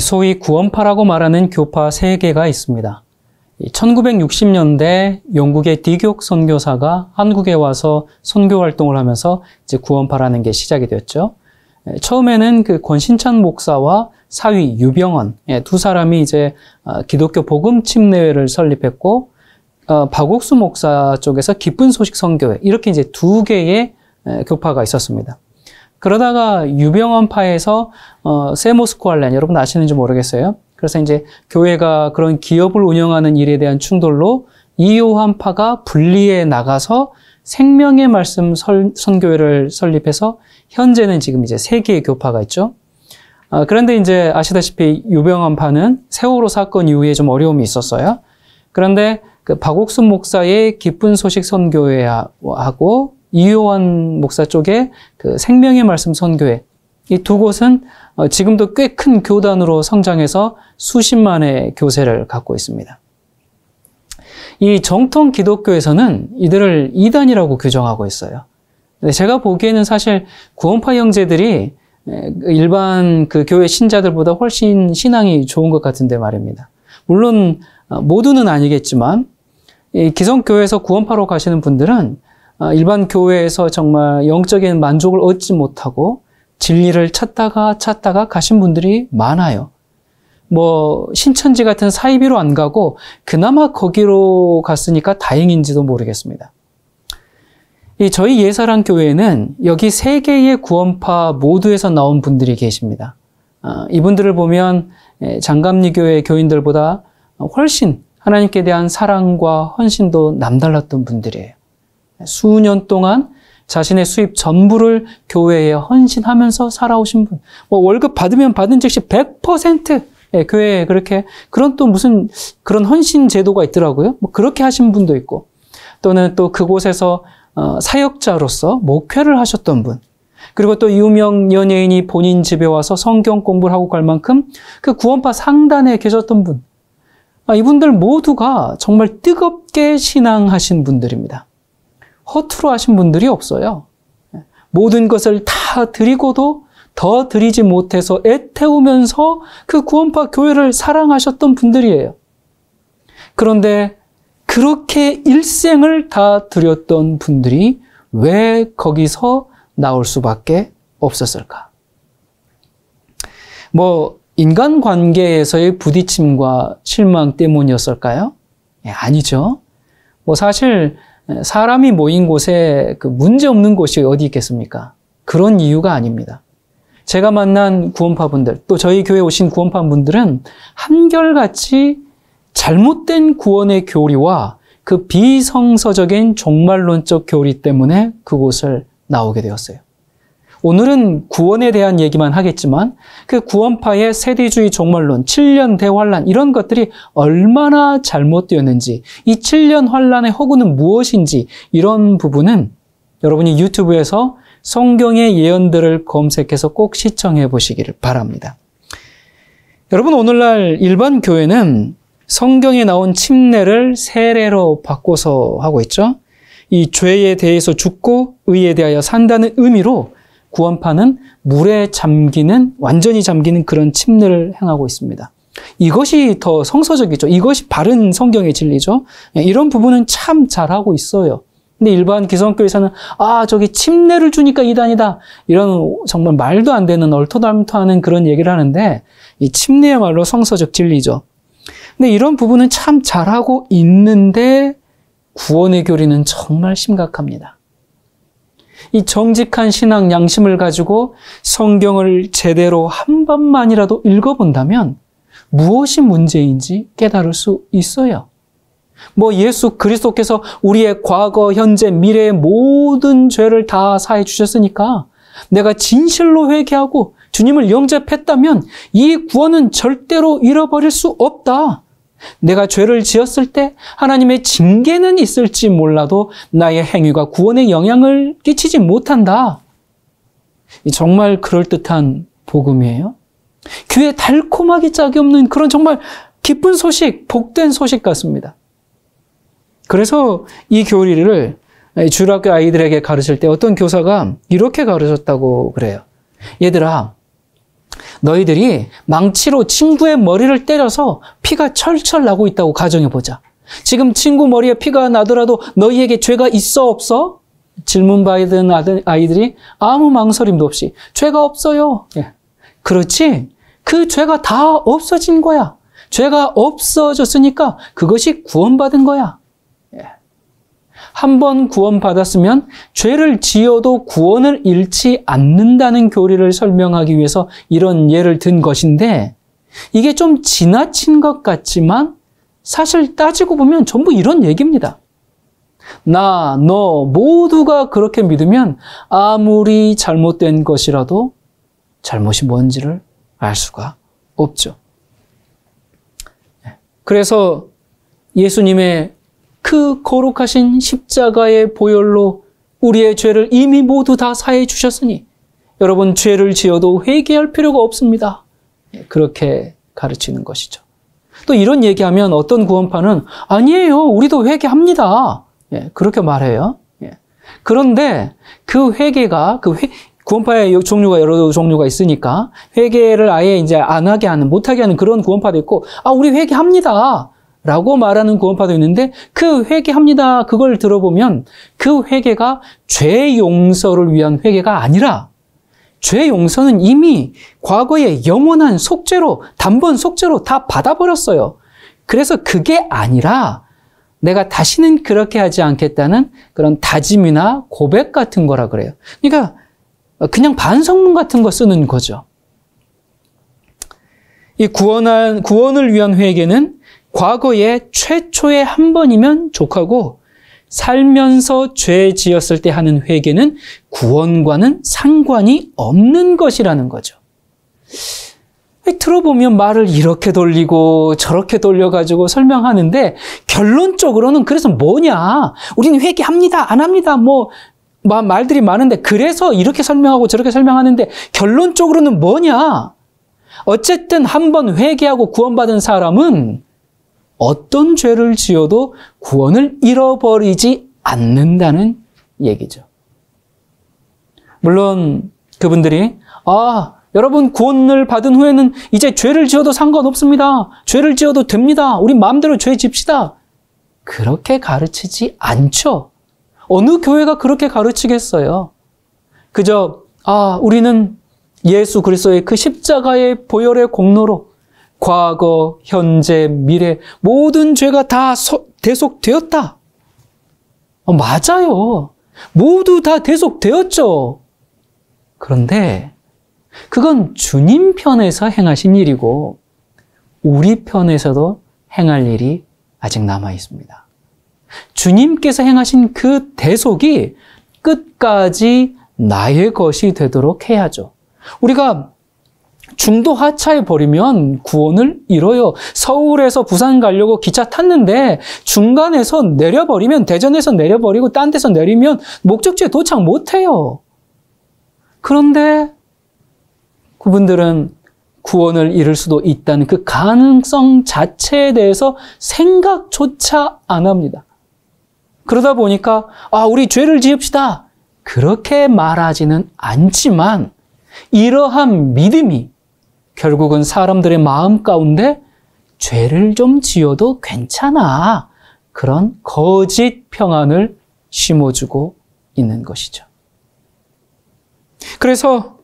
소위 구원파라고 말하는 교파 세개가 있습니다. 1960년대 영국의 디교 선교사가 한국에 와서 선교 활동을 하면서 이제 구원파라는 게 시작이 되었죠. 예, 처음에는 그 권신찬 목사와 사위 유병헌 두 사람이 이제 아, 기독교 복음 침례회를 설립했고 어, 박옥수 목사 쪽에서 기쁜 소식 선교회 이렇게 이제 두 개의 교파가 있었습니다. 그러다가 유병원파에서 어, 세모스코 알렌 여러분 아시는지 모르겠어요. 그래서 이제 교회가 그런 기업을 운영하는 일에 대한 충돌로 이요한파가 분리해 나가서 생명의 말씀 설, 선교회를 설립해서 현재는 지금 이제 세 개의 교파가 있죠. 아, 그런데 이제 아시다시피 유병원파는 세월호 사건 이후에 좀 어려움이 있었어요. 그런데 그 박옥순 목사의 기쁜 소식 선교회하고 이효원 목사 쪽에 그 생명의 말씀 선교회 이 두 곳은 어, 지금도 꽤 큰 교단으로 성장해서 수십만의 교세를 갖고 있습니다. 이 정통 기독교에서는 이들을 이단이라고 규정하고 있어요. 제가 보기에는 사실 구원파 형제들이 그 일반 그 교회 신자들보다 훨씬 신앙이 좋은 것 같은데 말입니다. 물론 어, 모두는 아니겠지만 기성교회에서 구원파로 가시는 분들은 어, 일반 교회에서 정말 영적인 만족을 얻지 못하고 진리를 찾다가 찾다가 가신 분들이 많아요. 뭐 신천지 같은 사이비로 안 가고 그나마 거기로 갔으니까 다행인지도 모르겠습니다. 이 저희 예사랑 교회는 여기 세 개의 구원파 모두에서 나온 분들이 계십니다. 어, 이분들을 보면 예, 장감리 교회 교인들보다 훨씬 하나님께 대한 사랑과 헌신도 남달랐던 분들이에요. 수년 동안 자신의 수입 전부를 교회에 헌신하면서 살아오신 분. 뭐 월급 받으면 받은 즉시 100% 예, 교회에 그렇게 그런 또 무슨 그런 헌신 제도가 있더라고요. 뭐 그렇게 하신 분도 있고 또는 또 그곳에서 어, 사역자로서 목회를 하셨던 분. 그리고 또 유명 연예인이 본인 집에 와서 성경 공부를 하고 갈 만큼 그 구원파 상단에 계셨던 분. 아, 이분들 모두가 정말 뜨겁게 신앙하신 분들입니다. 허투루 하신 분들이 없어요. 예. 모든 것을 다 드리고도 더 드리지 못해서 애태우면서 그 구원파 교회를 사랑하셨던 분들이에요. 그런데 그렇게 일생을 다 드렸던 분들이 왜 거기서 나올 수밖에 없었을까? 뭐 인간 관계에서의 부딪힘과 실망 때문이었을까요? 예, 아니죠. 뭐 사실 사람이 모인 곳에 그 문제 없는 곳이 어디 있겠습니까? 그런 이유가 아닙니다. 제가 만난 구원파분들, 또 저희 교회 에 오신 구원파분들은 한결같이 잘못된 구원의 교리와 그 비성서적인 종말론적 교리 때문에 그곳을 나오게 되었어요. 오늘은 구원에 대한 얘기만 하겠지만 그 구원파의 세대주의 종말론, 7년 대환란 이런 것들이 얼마나 잘못되었는지 이 7년 환란의 허구는 무엇인지 이런 부분은 여러분이 유튜브에서 성경의 예언들을 검색해서 꼭 시청해 보시기를 바랍니다. 여러분 오늘날 일반 교회는 성경에 나온 침례를 세례로 바꿔서 하고 있죠. 이 죄에 대해서 죽고 의에 대하여 산다는 의미로 구원파는 물에 잠기는 완전히 잠기는 그런 침례를 행하고 있습니다. 이것이 더 성서적이죠. 이것이 바른 성경의 진리죠. 예, 이런 부분은 참 잘하고 있어요. 근데 일반 기성교에서는 아 저기 침례를 주니까 이단이다 이런 정말 말도 안 되는 얼토당토하는 그런 얘기를 하는데 이 침례야말로 성서적 진리죠. 근데 이런 부분은 참 잘하고 있는데 구원의 교리는 정말 심각합니다. 이 정직한 신앙 양심을 가지고 성경을 제대로 한 번만이라도 읽어본다면 무엇이 문제인지 깨달을 수 있어요. 뭐 예수 그리스도께서 우리의 과거, 현재, 미래의 모든 죄를 다 사해 주셨으니까 내가 진실로 회개하고 주님을 영접했다면 이 구원은 절대로 잃어버릴 수 없다. 내가 죄를 지었을 때 하나님의 징계는 있을지 몰라도 나의 행위가 구원에 영향을 끼치지 못한다. 정말 그럴듯한 복음이에요. 귀에 달콤하기 짝이 없는 그런 정말 기쁜 소식, 복된 소식 같습니다. 그래서 이 교리를 주일학교 아이들에게 가르칠 때 어떤 교사가 이렇게 가르쳤다고 그래요. 얘들아, 너희들이 망치로 친구의 머리를 때려서 피가 철철 나고 있다고 가정해 보자. 지금 친구 머리에 피가 나더라도 너희에게 죄가 있어 없어? 질문 받은 아이들이 아무 망설임도 없이 죄가 없어요. 예. 그렇지? 그 죄가 다 없어진 거야. 죄가 없어졌으니까 그것이 구원받은 거야. 한번 구원받았으면 죄를 지어도 구원을 잃지 않는다는 교리를 설명하기 위해서 이런 예를 든 것인데 이게 좀 지나친 것 같지만 사실 따지고 보면 전부 이런 얘기입니다. 나, 너 모두가 그렇게 믿으면 아무리 잘못된 것이라도 잘못이 뭔지를 알 수가 없죠. 예. 그래서 예수님의 그 거룩하신 십자가의 보혈로 우리의 죄를 이미 모두 다 사해 주셨으니 여러분 죄를 지어도 회개할 필요가 없습니다. 예, 그렇게 가르치는 것이죠. 또 이런 얘기하면 어떤 구원파는 아니에요. 우리도 회개합니다. 예, 그렇게 말해요. 예. 그런데 그 회개가 그 회, 구원파의 종류가 여러 종류가 있으니까 회개를 아예 이제 안 하게 하는 못 하게 하는 그런 구원파도 있고 아 우리 회개합니다. 라고 말하는 구원파도 있는데 그 회개합니다. 그걸 들어보면 그 회개가 죄 용서를 위한 회개가 아니라 죄 용서는 이미 과거의 영원한 속죄로 단번 속죄로 다 받아버렸어요. 그래서 그게 아니라 내가 다시는 그렇게 하지 않겠다는 그런 다짐이나 고백 같은 거라 그래요. 그러니까 그냥 반성문 같은 거 쓰는 거죠. 이 구원한, 구원을 위한 회개는 과거에 최초에 한 번이면 족하고 살면서 죄 지었을 때 하는 회개는 구원과는 상관이 없는 것이라는 거죠. 들어보면 말을 이렇게 돌리고 저렇게 돌려가지고 설명하는데 결론적으로는 그래서 뭐냐? 우리는 회개합니다, 안 합니다, 뭐 말들이 많은데 그래서 이렇게 설명하고 저렇게 설명하는데 결론적으로는 뭐냐? 어쨌든 한 번 회개하고 구원받은 사람은 어떤 죄를 지어도 구원을 잃어버리지 않는다는 얘기죠. 물론 그분들이 아, 여러분 구원을 받은 후에는 이제 죄를 지어도 상관없습니다. 죄를 지어도 됩니다. 우리 마음대로 죄 집시다. 그렇게 가르치지 않죠. 어느 교회가 그렇게 가르치겠어요? 그저 아, 우리는 예수 그리스도의 그 십자가의 보혈의 공로로 과거, 현재, 미래 모든 죄가 다 대속되었다. 어, 맞아요. 모두 다 대속되었죠. 그런데 그건 주님 편에서 행하신 일이고 우리 편에서도 행할 일이 아직 남아 있습니다. 주님께서 행하신 그 대속이 끝까지 나의 것이 되도록 해야죠. 우리가 중도 하차해 버리면 구원을 잃어요. 서울에서 부산 가려고 기차 탔는데 중간에서 내려버리면 대전에서 내려버리고 딴 데서 내리면 목적지에 도착 못해요. 그런데 그분들은 구원을 잃을 수도 있다는 그 가능성 자체에 대해서 생각조차 안 합니다. 그러다 보니까 아 우리 죄를 지읍시다 그렇게 말하지는 않지만 이러한 믿음이 결국은 사람들의 마음 가운데 죄를 좀 지어도 괜찮아. 그런 거짓 평안을 심어주고 있는 것이죠. 그래서,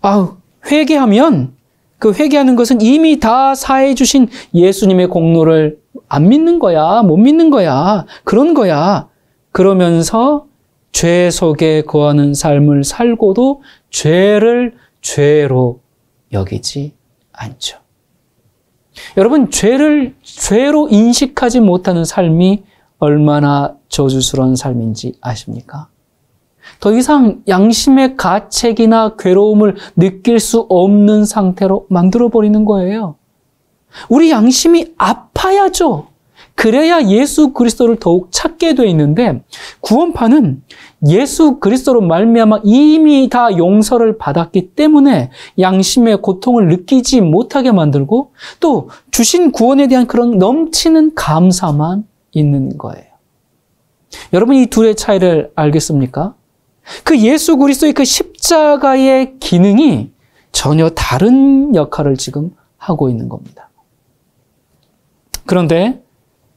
아우, 회개하면 그 회개하는 것은 이미 다 사해 주신 예수님의 공로를 안 믿는 거야. 못 믿는 거야. 그런 거야. 그러면서 죄 속에 거하는 삶을 살고도 죄를 죄로 여기지 않죠. 여러분, 죄를 죄로 인식하지 못하는 삶이 얼마나 저주스러운 삶인지 아십니까? 더 이상 양심의 가책이나 괴로움을 느낄 수 없는 상태로 만들어버리는 거예요. 우리 양심이 아파야죠. 그래야 예수 그리스도를 더욱 찾게 돼 있는데 구원파는 예수 그리스도로 말미암아 이미 다 용서를 받았기 때문에 양심의 고통을 느끼지 못하게 만들고 또 주신 구원에 대한 그런 넘치는 감사만 있는 거예요. 여러분 이 둘의 차이를 알겠습니까? 그 예수 그리스도의 그 십자가의 기능이 전혀 다른 역할을 지금 하고 있는 겁니다. 그런데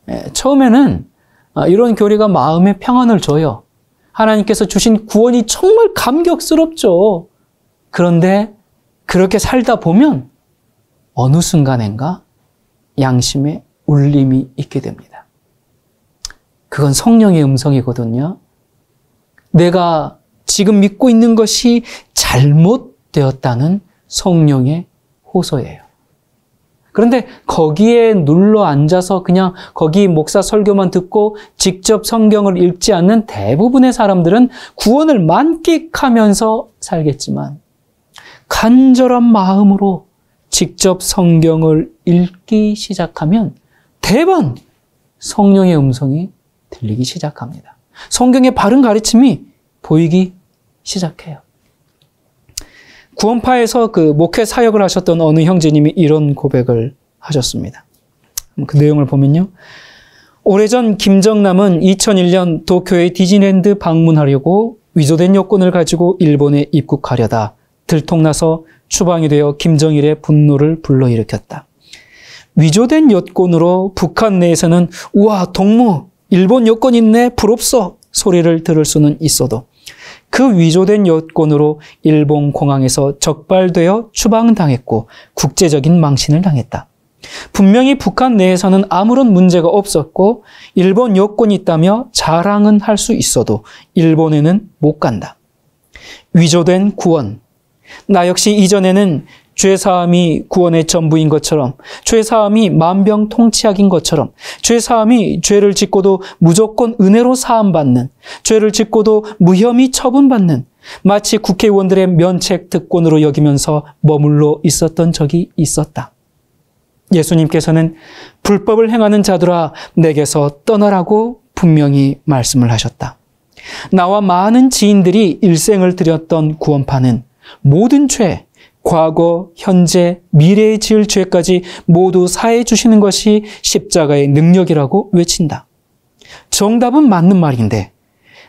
예, 처음에는 아, 이런 교리가 마음의 평안을 줘요. 하나님께서 주신 구원이 정말 감격스럽죠. 그런데 그렇게 살다 보면 어느 순간엔가 양심의 울림이 있게 됩니다. 그건 성령의 음성이거든요. 내가 지금 믿고 있는 것이 잘못되었다는 성령의 호소예요. 그런데 거기에 눌러 앉아서 그냥 거기 목사 설교만 듣고 직접 성경을 읽지 않는 대부분의 사람들은 구원을 만끽하면서 살겠지만 간절한 마음으로 직접 성경을 읽기 시작하면 대번 성령의 음성이 들리기 시작합니다. 성경의 바른 가르침이 보이기 시작해요. 구원파에서 그 목회 사역을 하셨던 어느 형제님이 이런 고백을 하셨습니다. 그 내용을 보면요. 오래전 김정남은 2001년 도쿄의 디즈니랜드 방문하려고 위조된 여권을 가지고 일본에 입국하려다 들통나서 추방이 되어 김정일의 분노를 불러일으켰다. 위조된 여권으로 북한 내에서는 우와 동무 일본 여권 있네 부럽소 소리를 들을 수는 있어도 그 위조된 여권으로 일본 공항에서 적발되어 추방당했고 국제적인 망신을 당했다. 분명히 북한 내에서는 아무런 문제가 없었고 일본 여권이 있다며 자랑은 할 수 있어도 일본에는 못 간다. 위조된 구원. 나 역시 이전에는 죄사함이 구원의 전부인 것처럼, 죄사함이 만병통치약인 것처럼, 죄사함이 죄를 짓고도 무조건 은혜로 사함받는, 죄를 짓고도 무혐의 처분받는, 마치 국회의원들의 면책 특권으로 여기면서 머물러 있었던 적이 있었다. 예수님께서는 불법을 행하는 자들아 내게서 떠나라고 분명히 말씀을 하셨다. 나와 많은 지인들이 일생을 들였던 구원파는 모든 죄, 과거, 현재, 미래에 지을 죄까지 모두 사해 주시는 것이 십자가의 능력이라고 외친다. 정답은 맞는 말인데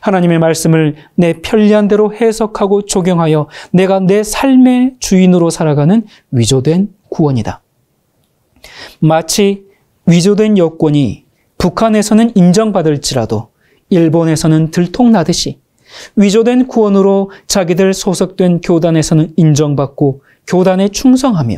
하나님의 말씀을 내 편리한 대로 해석하고 적용하여 내가 내 삶의 주인으로 살아가는 위조된 구원이다. 마치 위조된 여권이 북한에서는 인정받을지라도 일본에서는 들통나듯이 위조된 구원으로 자기들 소속된 교단에서는 인정받고 교단에 충성하며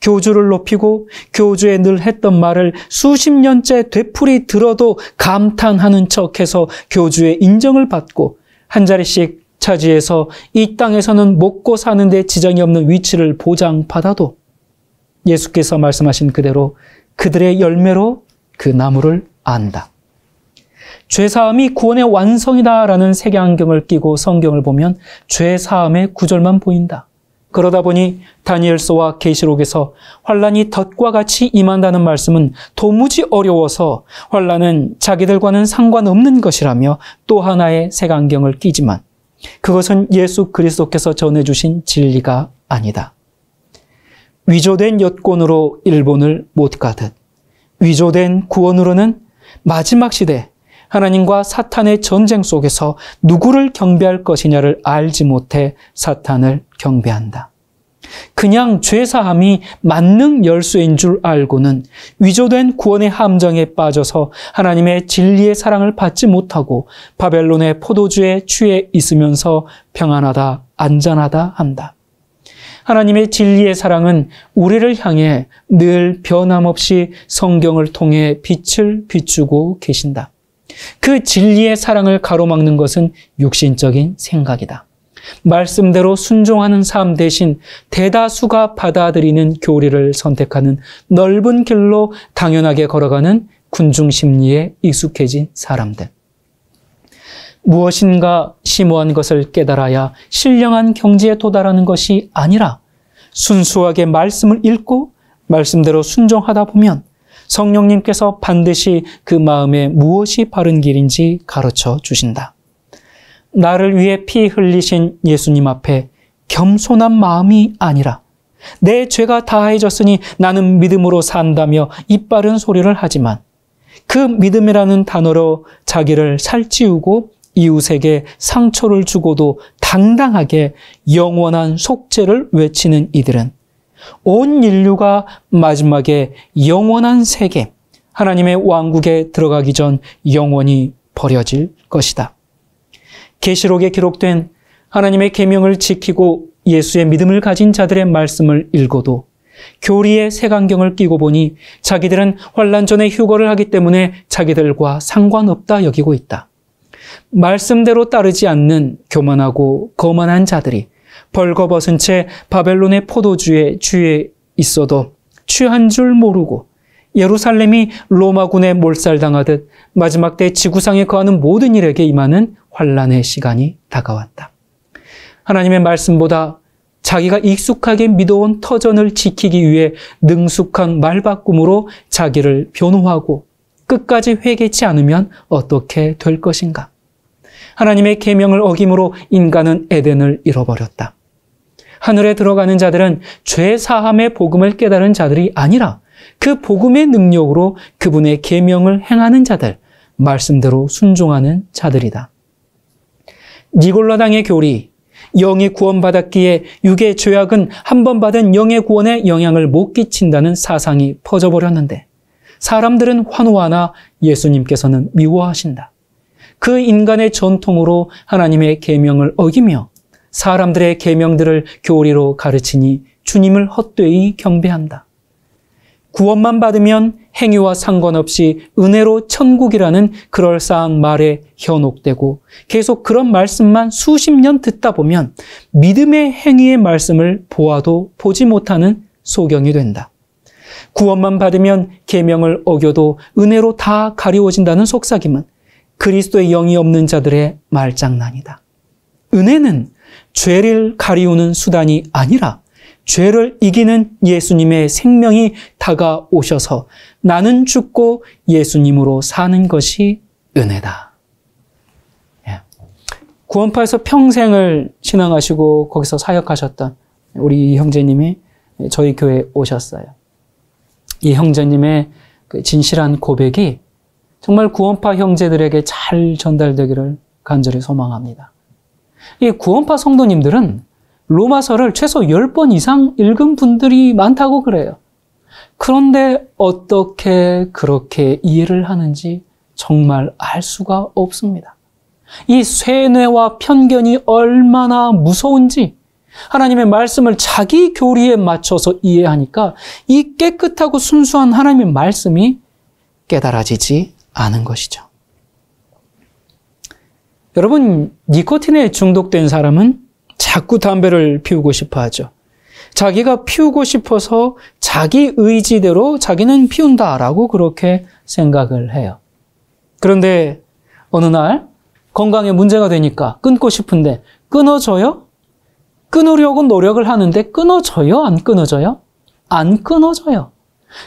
교주를 높이고 교주에늘 했던 말을 수십 년째 되풀이 들어도 감탄하는 척해서 교주의 인정을 받고 한 자리씩 차지해서 이 땅에서는 먹고 사는데 지장이 없는 위치를 보장받아도 예수께서 말씀하신 그대로 그들의 열매로 그 나무를 안다. 죄사함이 구원의 완성이다라는 색안경을 끼고 성경을 보면 죄사함의 구절만 보인다. 그러다 보니 다니엘서와 계시록에서 환란이 덫과 같이 임한다는 말씀은 도무지 어려워서 환란은 자기들과는 상관없는 것이라며 또 하나의 색안경을 끼지만 그것은 예수 그리스도께서 전해주신 진리가 아니다. 위조된 여권으로 일본을 못 가듯 위조된 구원으로는 마지막 시대 하나님과 사탄의 전쟁 속에서 누구를 경배할 것이냐를 알지 못해 사탄을 경배한다. 그냥 죄사함이 만능 열쇠인 줄 알고는 위조된 구원의 함정에 빠져서 하나님의 진리의 사랑을 받지 못하고 바벨론의 포도주에 취해 있으면서 평안하다, 안전하다 한다. 하나님의 진리의 사랑은 우리를 향해 늘 변함없이 성경을 통해 빛을 비추고 계신다. 그 진리의 사랑을 가로막는 것은 육신적인 생각이다. 말씀대로 순종하는 삶 대신 대다수가 받아들이는 교리를 선택하는 넓은 길로 당연하게 걸어가는 군중 심리에 익숙해진 사람들. 무엇인가 심오한 것을 깨달아야 신령한 경지에 도달하는 것이 아니라 순수하게 말씀을 읽고 말씀대로 순종하다 보면 성령님께서 반드시 그 마음에 무엇이 바른 길인지 가르쳐 주신다. 나를 위해 피 흘리신 예수님 앞에 겸손한 마음이 아니라 내 죄가 다해졌으니 나는 믿음으로 산다며 입 바른 소리를 하지만 그 믿음이라는 단어로 자기를 살찌우고 이웃에게 상처를 주고도 당당하게 영원한 속죄를 외치는 이들은 온 인류가 마지막에 영원한 세계, 하나님의 왕국에 들어가기 전 영원히 버려질 것이다. 계시록에 기록된 하나님의 계명을 지키고 예수의 믿음을 가진 자들의 말씀을 읽어도 교리의 색안경을 끼고 보니 자기들은 환란 전에 휴거를 하기 때문에 자기들과 상관없다 여기고 있다. 말씀대로 따르지 않는 교만하고 거만한 자들이 벌거벗은 채 바벨론의 포도주에 취해 있어도 취한 줄 모르고 예루살렘이 로마군에 몰살당하듯 마지막 때 지구상에 거하는 모든 일에게 임하는 환란의 시간이 다가왔다. 하나님의 말씀보다 자기가 익숙하게 믿어온 터전을 지키기 위해 능숙한 말바꿈으로 자기를 변호하고 끝까지 회개치 않으면 어떻게 될 것인가? 하나님의 계명을 어김으로 인간은 에덴을 잃어버렸다. 하늘에 들어가는 자들은 죄 사함의 복음을 깨달은 자들이 아니라 그 복음의 능력으로 그분의 계명을 행하는 자들, 말씀대로 순종하는 자들이다. 니골라당의 교리, 영이 구원받았기에 육의 죄악은 한 번 받은 영의 구원에 영향을 못 끼친다는 사상이 퍼져버렸는데 사람들은 환호하나 예수님께서는 미워하신다. 그 인간의 전통으로 하나님의 계명을 어기며 사람들의 계명들을 교리로 가르치니 주님을 헛되이 경배한다. 구원만 받으면 행위와 상관없이 은혜로 천국이라는 그럴싸한 말에 현혹되고 계속 그런 말씀만 수십 년 듣다 보면 믿음의 행위의 말씀을 보아도 보지 못하는 소경이 된다. 구원만 받으면 계명을 어겨도 은혜로 다 가리워진다는 속삭임은 그리스도의 영이 없는 자들의 말장난이다. 은혜는 죄를 가리우는 수단이 아니라 죄를 이기는 예수님의 생명이 다가오셔서 나는 죽고 예수님으로 사는 것이 은혜다. 예. 구원파에서 평생을 신앙하시고 거기서 사역하셨던 우리 형제님이 저희 교회에 오셨어요. 이 형제님의 그 진실한 고백이 정말 구원파 형제들에게 잘 전달되기를 간절히 소망합니다. 이 구원파 성도님들은 로마서를 최소 10번 이상 읽은 분들이 많다고 그래요. 그런데 어떻게 그렇게 이해를 하는지 정말 알 수가 없습니다. 이 쇠뇌와 편견이 얼마나 무서운지 하나님의 말씀을 자기 교리에 맞춰서 이해하니까 이 깨끗하고 순수한 하나님의 말씀이 깨달아지지 않은 것이죠. 여러분, 니코틴에 중독된 사람은 자꾸 담배를 피우고 싶어 하죠. 자기가 피우고 싶어서 자기 의지대로 자기는 피운다라고 그렇게 생각을 해요. 그런데 어느 날 건강에 문제가 되니까 끊고 싶은데 끊어져요? 끊으려고 노력을 하는데 끊어져요? 안 끊어져요? 안 끊어져요.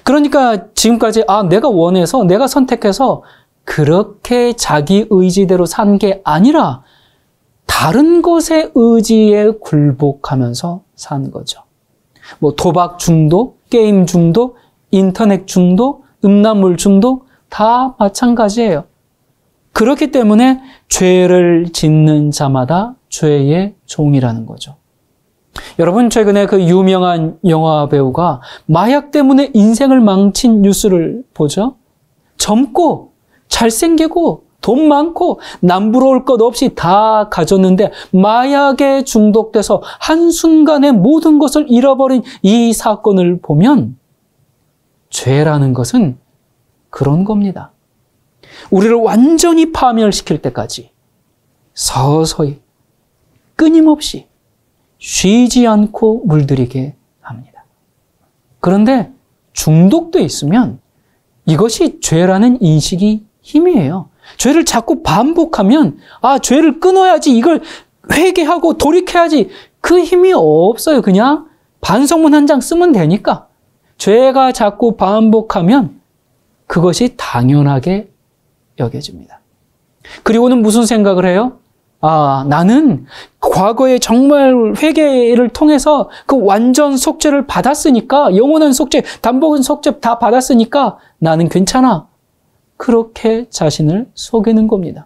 그러니까 지금까지 아, 내가 원해서 내가 선택해서 그렇게 자기 의지대로 산 게 아니라 다른 것의 의지에 굴복하면서 산 거죠. 뭐 도박 중독, 게임 중독, 인터넷 중독, 음란물 중독 다 마찬가지예요. 그렇기 때문에 죄를 짓는 자마다 죄의 종이라는 거죠. 여러분 최근에 그 유명한 영화 배우가 마약 때문에 인생을 망친 뉴스를 보죠. 젊고 잘생기고 돈 많고 남부러울 것 없이 다 가졌는데 마약에 중독돼서 한순간에 모든 것을 잃어버린 이 사건을 보면 죄라는 것은 그런 겁니다. 우리를 완전히 파멸시킬 때까지 서서히 끊임없이 쉬지 않고 물들이게 합니다. 그런데 중독돼 있으면 이것이 죄라는 인식이 힘이에요. 죄를 자꾸 반복하면 아 죄를 끊어야지 이걸 회개하고 돌이켜야지 그 힘이 없어요. 그냥 반성문 한 장 쓰면 되니까 죄가 자꾸 반복하면 그것이 당연하게 여겨집니다. 그리고는 무슨 생각을 해요? 아, 나는 과거에 정말 회개를 통해서 그 완전 속죄를 받았으니까, 영원한 속죄, 단복은 속죄 다 받았으니까 나는 괜찮아. 그렇게 자신을 속이는 겁니다.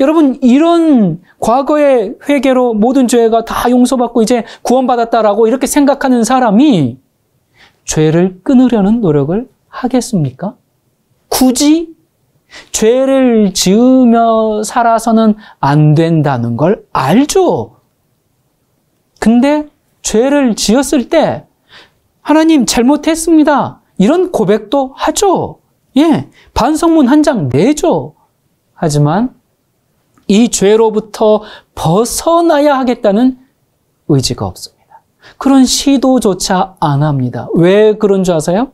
여러분, 이런 과거의 회개로 모든 죄가 다 용서받고 이제 구원받았다라고 이렇게 생각하는 사람이 죄를 끊으려는 노력을 하겠습니까? 굳이 죄를 지으며 살아서는 안 된다는 걸 알죠. 근데 죄를 지었을 때 하나님 잘못했습니다. 이런 고백도 하죠. 예, 반성문 한 장 내죠. 하지만 이 죄로부터 벗어나야 하겠다는 의지가 없습니다. 그런 시도조차 안 합니다. 왜 그런 줄 아세요?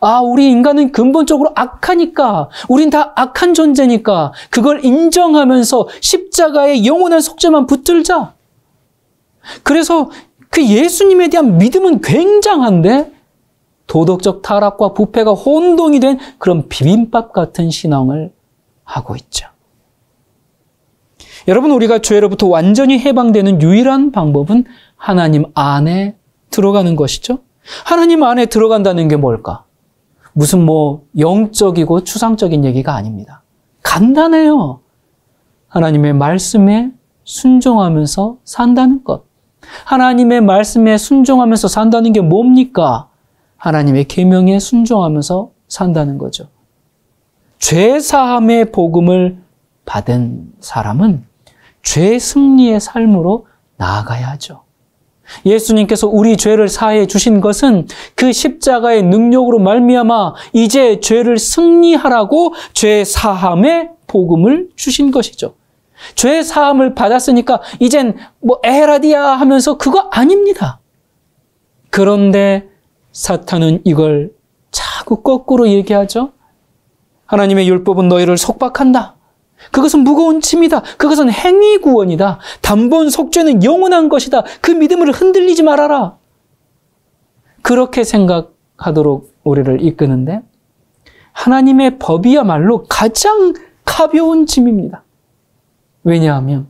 아, 우리 인간은 근본적으로 악하니까, 우린 다 악한 존재니까, 그걸 인정하면서 십자가의 영원한 속죄만 붙들자. 그래서 그 예수님에 대한 믿음은 굉장한데, 도덕적 타락과 부패가 혼동이 된 그런 비빔밥 같은 신앙을 하고 있죠. 여러분, 우리가 죄로부터 완전히 해방되는 유일한 방법은 하나님 안에 들어가는 것이죠. 하나님 안에 들어간다는 게 뭘까? 무슨 뭐 영적이고 추상적인 얘기가 아닙니다. 간단해요. 하나님의 말씀에 순종하면서 산다는 것. 하나님의 말씀에 순종하면서 산다는 게 뭡니까? 하나님의 계명에 순종하면서 산다는 거죠. 죄 사함의 복음을 받은 사람은 죄 승리의 삶으로 나아가야 하죠. 예수님께서 우리 죄를 사해 주신 것은 그 십자가의 능력으로 말미암아 이제 죄를 승리하라고 죄 사함의 복음을 주신 것이죠. 죄 사함을 받았으니까 이젠 뭐 에라디아 하면서 그거 아닙니다. 그런데 사탄은 이걸 자꾸 거꾸로 얘기하죠. 하나님의 율법은 너희를 속박한다. 그것은 무거운 짐이다. 그것은 행위 구원이다. 단번 속죄는 영원한 것이다. 그 믿음을 흔들리지 말아라. 그렇게 생각하도록 우리를 이끄는데 하나님의 법이야말로 가장 가벼운 짐입니다. 왜냐하면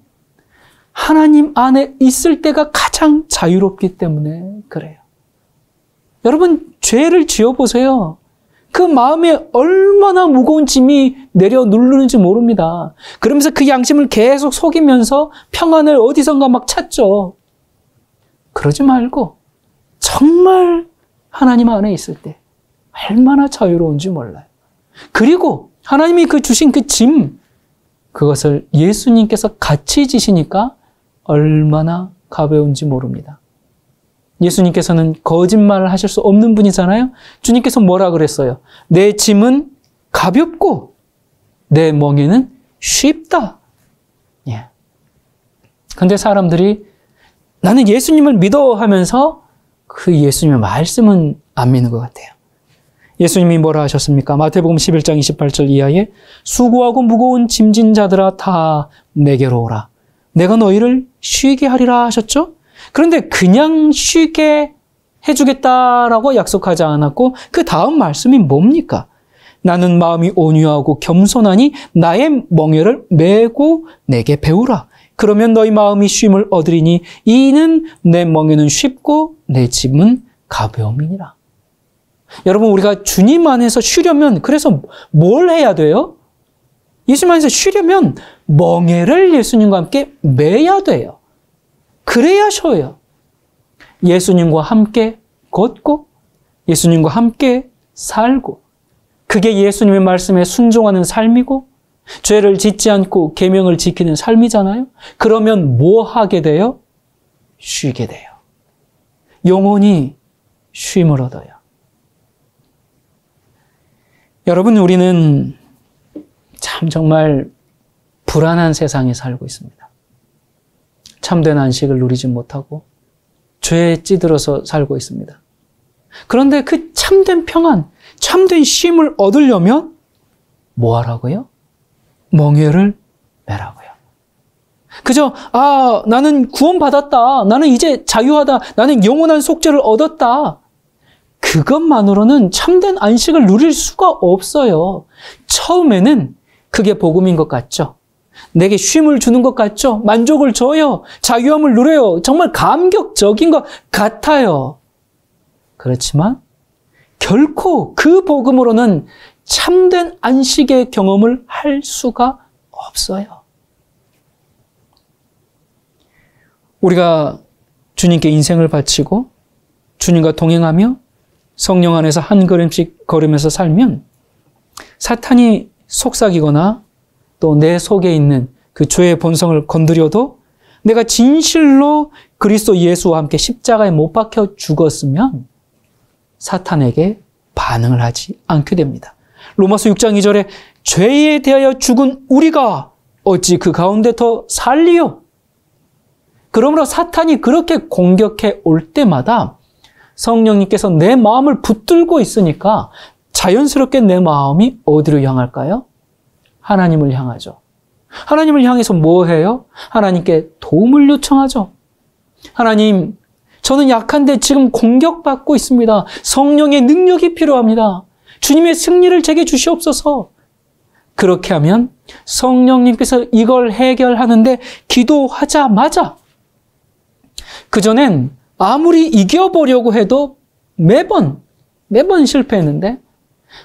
하나님 안에 있을 때가 가장 자유롭기 때문에 그래요. 여러분, 죄를 지어보세요. 그 마음에 얼마나 무거운 짐이 내려 누르는지 모릅니다. 그러면서 그 양심을 계속 속이면서 평안을 어디선가 막 찾죠. 그러지 말고, 정말 하나님 안에 있을 때 얼마나 자유로운지 몰라요. 그리고 하나님이 그 주신 그 짐, 그것을 예수님께서 같이 지시니까 얼마나 가벼운지 모릅니다. 예수님께서는 거짓말을 하실 수 없는 분이잖아요. 주님께서 뭐라 그랬어요? 내 짐은 가볍고 내 멍에는 쉽다. 예. 근데 사람들이 나는 예수님을 믿어 하면서 그 예수님의 말씀은 안 믿는 것 같아요. 예수님이 뭐라 하셨습니까? 마태복음 11장 28절 이하에 수고하고 무거운 짐진 자들아 다 내게로 오라. 내가 너희를 쉬게 하리라 하셨죠? 그런데 그냥 쉬게 해주겠다라고 약속하지 않았고 그 다음 말씀이 뭡니까? 나는 마음이 온유하고 겸손하니 나의 멍에를 메고 내게 배우라. 그러면 너희 마음이 쉼을 얻으리니 이는 내 멍에는 쉽고 내 짐은 가벼움이니라. 여러분 우리가 주님 안에서 쉬려면 그래서 뭘 해야 돼요? 예수님 안에서 쉬려면 멍에를 예수님과 함께 매야 돼요. 그래야 쉬어요. 예수님과 함께 걷고 예수님과 함께 살고 그게 예수님의 말씀에 순종하는 삶이고 죄를 짓지 않고 계명을 지키는 삶이잖아요. 그러면 뭐 하게 돼요? 쉬게 돼요. 영혼이 쉼을 얻어요. 여러분 우리는 참 정말 불안한 세상에 살고 있습니다. 참된 안식을 누리지 못하고 죄에 찌들어서 살고 있습니다. 그런데 그 참된 평안, 참된 쉼을 얻으려면 뭐 하라고요? 멍해를 매라고요. 그저 아 나는 구원받았다. 나는 이제 자유하다. 나는 영원한 속죄를 얻었다. 그것만으로는 참된 안식을 누릴 수가 없어요. 처음에는 그게 복음인 것 같죠. 내게 쉼을 주는 것 같죠? 만족을 줘요. 자유함을 누려요. 정말 감격적인 것 같아요. 그렇지만 결코 그 복음으로는 참된 안식의 경험을 할 수가 없어요. 우리가 주님께 인생을 바치고 주님과 동행하며 성령 안에서 한 걸음씩 걸으면서 살면 사탄이 속삭이거나 또내 속에 있는 그 죄의 본성을 건드려도 내가 진실로 그리스도 예수와 함께 십자가에 못 박혀 죽었으면 사탄에게 반응을 하지 않게 됩니다. 로마서 6장 2절에 죄에 대하여 죽은 우리가 어찌 그 가운데 더 살리요? 그러므로 사탄이 그렇게 공격해 올 때마다 성령님께서 내 마음을 붙들고 있으니까 자연스럽게 내 마음이 어디로 향할까요? 하나님을 향하죠. 하나님을 향해서 뭐 해요? 하나님께 도움을 요청하죠. 하나님, 저는 약한데 지금 공격받고 있습니다. 성령의 능력이 필요합니다. 주님의 승리를 제게 주시옵소서. 그렇게 하면 성령님께서 이걸 해결하는데 기도하자마자 그전엔 아무리 이겨보려고 해도 매번, 매번 실패했는데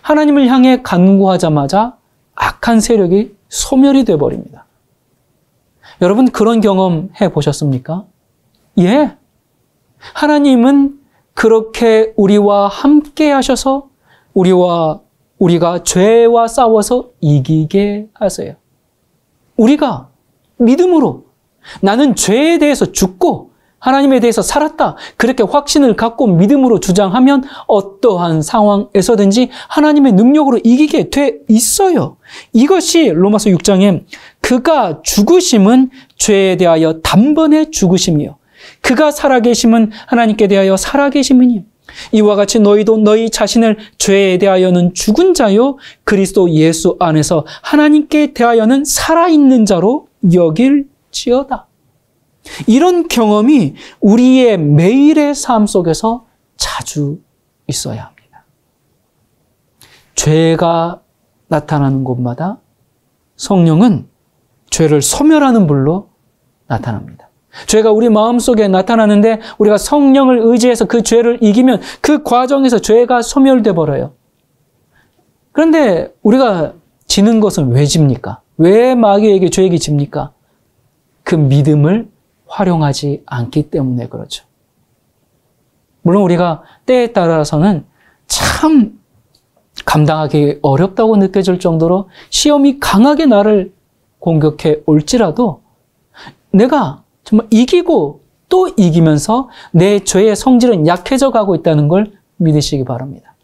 하나님을 향해 간구하자마자 악한 세력이 소멸이 되어 버립니다. 여러분 그런 경험 해 보셨습니까? 예. 하나님은 그렇게 우리와 함께 하셔서 우리와 우리가 죄와 싸워서 이기게 하세요. 우리가 믿음으로 나는 죄에 대해서 죽고 하나님에 대해서 살았다. 그렇게 확신을 갖고 믿음으로 주장하면 어떠한 상황에서든지 하나님의 능력으로 이기게 돼 있어요. 이것이 로마서 6장에 그가 죽으심은 죄에 대하여 단번에 죽으심이요. 그가 살아계심은 하나님께 대하여 살아계심이니. 이와 같이 너희도 너희 자신을 죄에 대하여는 죽은 자요 그리스도 예수 안에서 하나님께 대하여는 살아있는 자로 여길지어다. 이런 경험이 우리의 매일의 삶 속에서 자주 있어야 합니다. 죄가 나타나는 곳마다 성령은 죄를 소멸하는 불로 나타납니다. 죄가 우리 마음 속에 나타나는데 우리가 성령을 의지해서 그 죄를 이기면 그 과정에서 죄가 소멸돼 버려요. 그런데 우리가 지는 것은 왜 집니까? 왜 마귀에게 죄에게 집니까? 그 믿음을 활용하지 않기 때문에 그렇죠. 물론 우리가 때에 따라서는 참 감당하기 어렵다고 느껴질 정도로 시험이 강하게 나를 공격해 올지라도 내가 정말 이기고 또 이기면서 내 죄의 성질은 약해져 가고 있다는 걸 믿으시기 바랍니다.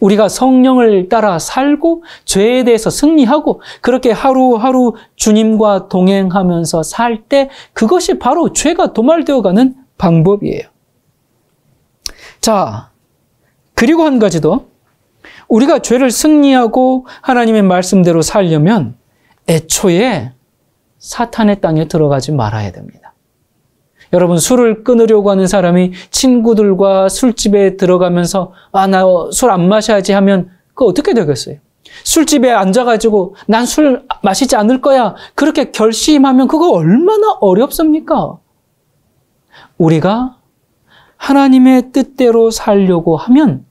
우리가 성령을 따라 살고 죄에 대해서 승리하고 그렇게 하루하루 주님과 동행하면서 살 때 그것이 바로 죄가 도말되어 가는 방법이에요. 자, 그리고 한 가지 더. 우리가 죄를 승리하고 하나님의 말씀대로 살려면 애초에 사탄의 땅에 들어가지 말아야 됩니다. 여러분 술을 끊으려고 하는 사람이 친구들과 술집에 들어가면서 아 나 술 안 마셔야지 하면 그 어떻게 되겠어요? 술집에 앉아가지고 난 술 마시지 않을 거야 그렇게 결심하면 그거 얼마나 어렵습니까? 우리가 하나님의 뜻대로 살려고 하면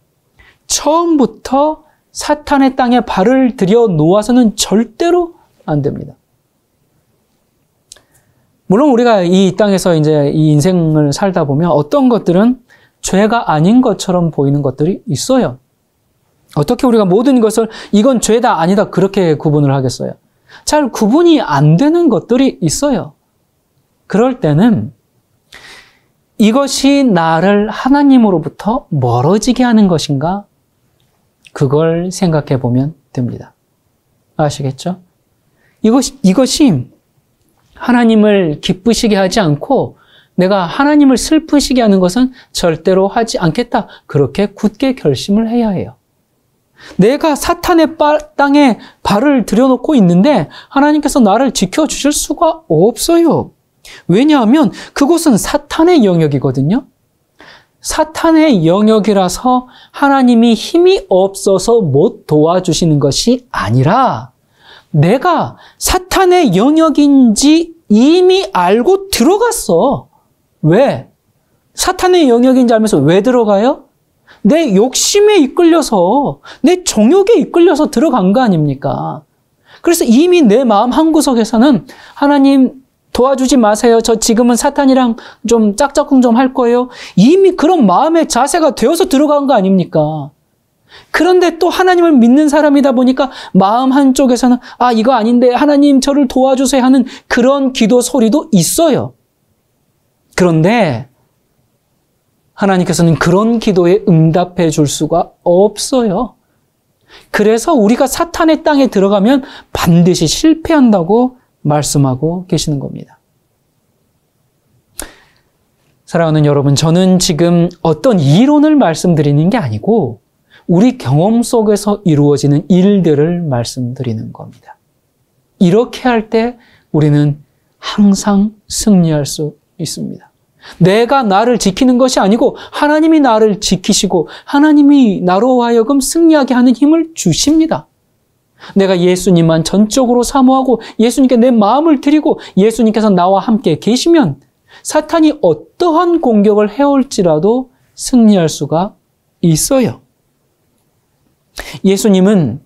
처음부터 사탄의 땅에 발을 들여 놓아서는 절대로 안 됩니다. 물론 우리가 이 땅에서 이제 이 인생을 살다 보면 어떤 것들은 죄가 아닌 것처럼 보이는 것들이 있어요. 어떻게 우리가 모든 것을 이건 죄다 아니다 그렇게 구분을 하겠어요? 잘 구분이 안 되는 것들이 있어요. 그럴 때는 이것이 나를 하나님으로부터 멀어지게 하는 것인가? 그걸 생각해 보면 됩니다. 아시겠죠? 이것 이것이 하나님을 기쁘시게 하지 않고 내가 하나님을 슬프시게 하는 것은 절대로 하지 않겠다. 그렇게 굳게 결심을 해야 해요. 내가 사탄의 땅에 발을 들여놓고 있는데 하나님께서 나를 지켜주실 수가 없어요. 왜냐하면 그곳은 사탄의 영역이거든요. 사탄의 영역이라서 하나님이 힘이 없어서 못 도와주시는 것이 아니라 내가 사탄의 영역인지 이미 알고 들어갔어. 왜? 사탄의 영역인지 알면서 왜 들어가요? 내 욕심에 이끌려서, 내 정욕에 이끌려서 들어간 거 아닙니까? 그래서 이미 내 마음 한구석에서는 하나님 도와주지 마세요. 저 지금은 사탄이랑 좀 짝짝꿍 좀 할 거예요. 이미 그런 마음의 자세가 되어서 들어간 거 아닙니까? 그런데 또 하나님을 믿는 사람이다 보니까 마음 한쪽에서는 아, 이거 아닌데 하나님 저를 도와주세요 하는 그런 기도 소리도 있어요. 그런데 하나님께서는 그런 기도에 응답해 줄 수가 없어요. 그래서 우리가 사탄의 땅에 들어가면 반드시 실패한다고 말씀하고 계시는 겁니다. 사랑하는 여러분, 저는 지금 어떤 이론을 말씀드리는 게 아니고 우리 경험 속에서 이루어지는 일들을 말씀드리는 겁니다. 이렇게 할 때 우리는 항상 승리할 수 있습니다. 내가 나를 지키는 것이 아니고 하나님이 나를 지키시고 하나님이 나로 하여금 승리하게 하는 힘을 주십니다. 내가 예수님만 전적으로 사모하고 예수님께 내 마음을 드리고 예수님께서 나와 함께 계시면 사탄이 어떠한 공격을 해올지라도 승리할 수가 있어요. 예수님은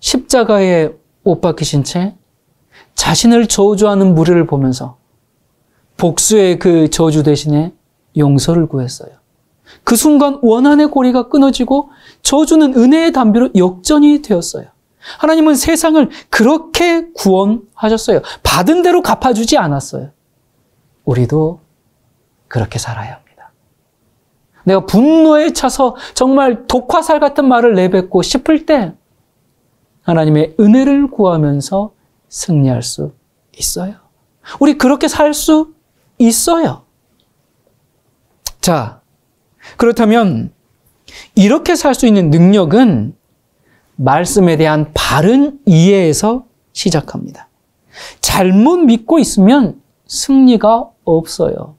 십자가에 옷 박히신 채 자신을 저주하는 무리를 보면서 복수의 그 저주 대신에 용서를 구했어요. 그 순간 원한의 고리가 끊어지고 저주는 은혜의 담비로 역전이 되었어요. 하나님은 세상을 그렇게 구원하셨어요. 받은 대로 갚아주지 않았어요. 우리도 그렇게 살아요. 내가 분노에 차서 정말 독화살 같은 말을 내뱉고 싶을 때 하나님의 은혜를 구하면서 승리할 수 있어요. 우리 그렇게 살 수 있어요. 자, 그렇다면 이렇게 살 수 있는 능력은 말씀에 대한 바른 이해에서 시작합니다. 잘못 믿고 있으면 승리가 없어요.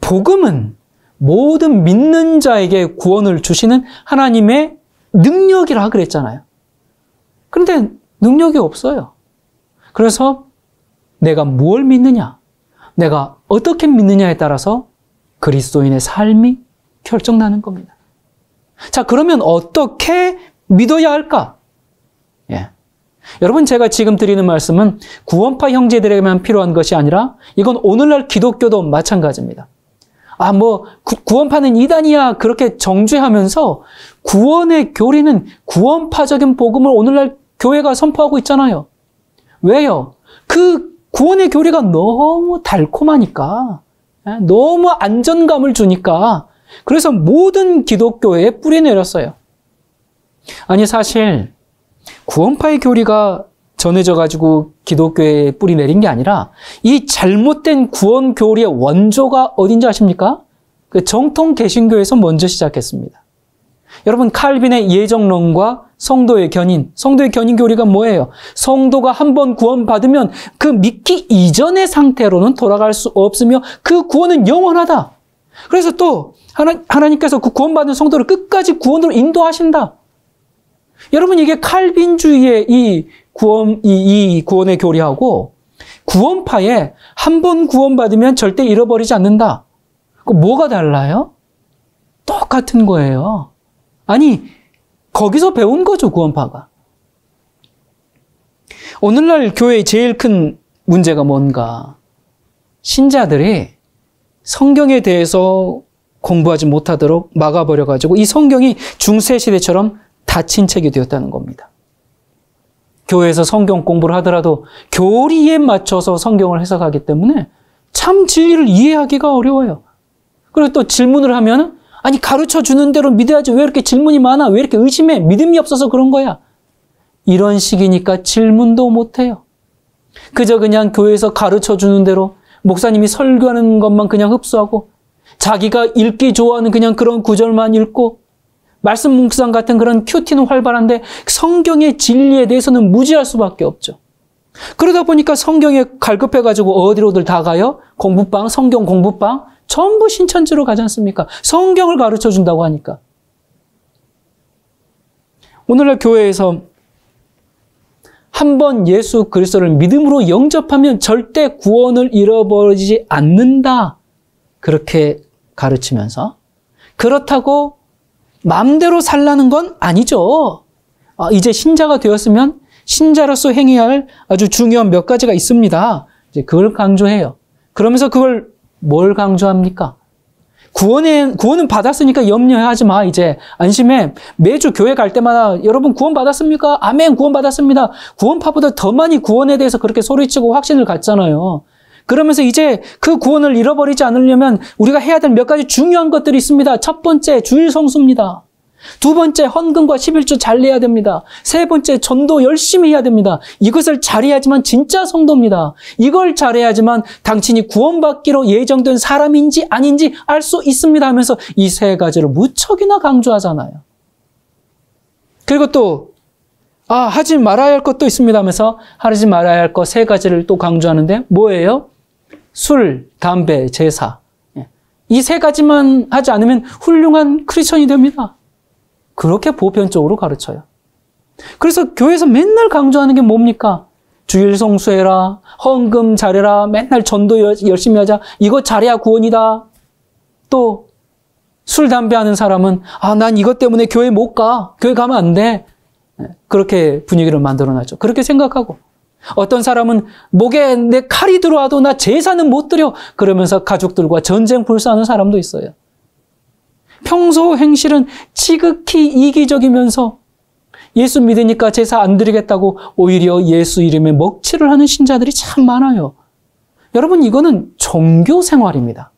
복음은 모든 믿는 자에게 구원을 주시는 하나님의 능력이라 그랬잖아요. 그런데 능력이 없어요. 그래서 내가 뭘 믿느냐, 내가 어떻게 믿느냐에 따라서 그리스도인의 삶이 결정나는 겁니다. 자, 그러면 어떻게 믿어야 할까? 예. 여러분, 제가 지금 드리는 말씀은 구원파 형제들에게만 필요한 것이 아니라 이건 오늘날 기독교도 마찬가지입니다. 아, 뭐, 구원파는 이단이야. 그렇게 정죄하면서 구원의 교리는 구원파적인 복음을 오늘날 교회가 선포하고 있잖아요. 왜요? 그 구원의 교리가 너무 달콤하니까. 예, 너무 안전감을 주니까. 그래서 모든 기독교에 뿌리 내렸어요. 아니, 사실, 구원파의 교리가 전해져 가지고 기독교에 뿌리 내린 게 아니라 이 잘못된 구원 교리의 원조가 어딘지 아십니까? 그 정통 개신교에서 먼저 시작했습니다. 여러분 칼빈의 예정론과 성도의 견인, 성도의 견인 교리가 뭐예요? 성도가 한 번 구원받으면 그 믿기 이전의 상태로는 돌아갈 수 없으며 그 구원은 영원하다. 그래서 또 하나, 하나님께서 그 구원받은 성도를 끝까지 구원으로 인도하신다. 여러분 이게 칼빈주의의 이 구원 이, 이 구원의 교리하고 구원파에 한 번 구원받으면 절대 잃어버리지 않는다. 그 뭐가 달라요? 똑같은 거예요. 아니 거기서 배운 거죠 구원파가. 오늘날 교회의 제일 큰 문제가 뭔가 신자들이 성경에 대해서 공부하지 못하도록 막아버려가지고 이 성경이 중세시대처럼 닫힌 책이 되었다는 겁니다. 교회에서 성경 공부를 하더라도 교리에 맞춰서 성경을 해석하기 때문에 참 진리를 이해하기가 어려워요. 그리고 또 질문을 하면 아니 가르쳐 주는 대로 믿어야지 왜 이렇게 질문이 많아? 왜 이렇게 의심해? 믿음이 없어서 그런 거야. 이런 식이니까 질문도 못 해요. 그저 그냥 교회에서 가르쳐 주는 대로 목사님이 설교하는 것만 그냥 흡수하고 자기가 읽기 좋아하는 그냥 그런 구절만 읽고 말씀 묵상 같은 그런 큐티는 활발한데 성경의 진리에 대해서는 무지할 수밖에 없죠. 그러다 보니까 성경에 갈급해가지고 어디로들 다 가요? 공부방, 성경 공부방, 전부 신천지로 가지 않습니까? 성경을 가르쳐 준다고 하니까. 오늘날 교회에서 한 번 예수 그리스도를 믿음으로 영접하면 절대 구원을 잃어버리지 않는다. 그렇게 가르치면서 그렇다고 맘대로 살라는 건 아니죠. 아, 이제 신자가 되었으면 신자로서 행해야 할 아주 중요한 몇 가지가 있습니다. 이제 그걸 강조해요. 그러면서 그걸 뭘 강조합니까? 구원은 구원은 받았으니까 염려하지 마. 이제 안심해. 매주 교회 갈 때마다 여러분 구원 받았습니까? 아멘. 구원 받았습니다. 구원파보다 더 많이 구원에 대해서 그렇게 소리치고 확신을 갖잖아요. 그러면서 이제 그 구원을 잃어버리지 않으려면 우리가 해야 될 몇 가지 중요한 것들이 있습니다. 첫 번째, 주일 성수입니다. 두 번째, 헌금과 11조 잘 내야 됩니다. 세 번째, 전도 열심히 해야 됩니다. 이것을 잘해야지만 진짜 성도입니다. 이걸 잘해야지만 당신이 구원받기로 예정된 사람인지 아닌지 알 수 있습니다 하면서 이 세 가지를 무척이나 강조하잖아요. 그리고 또, 아, 하지 말아야 할 것도 있습니다 하면서 하지 말아야 할 것 세 가지를 또 강조하는데 뭐예요? 술, 담배, 제사. 예. 이세 가지만 하지 않으면 훌륭한 크리스천이 됩니다. 그렇게 보편적으로 가르쳐요. 그래서 교회에서 맨날 강조하는 게 뭡니까? 주일 성수해라, 헌금 잘해라, 맨날 전도 열심히 하자, 이거 잘해야 구원이다. 또, 술, 담배 하는 사람은, 아, 난 이것 때문에 교회 못 가. 교회 가면 안 돼. 예. 그렇게 분위기를 만들어놨죠. 그렇게 생각하고. 어떤 사람은 목에 내 칼이 들어와도 나 제사는 못 드려. 그러면서 가족들과 전쟁 불사하는 사람도 있어요. 평소 행실은 지극히 이기적이면서 예수 믿으니까 제사 안 드리겠다고 오히려 예수 이름에 먹칠을 하는 신자들이 참 많아요. 여러분, 이거는 종교 생활입니다.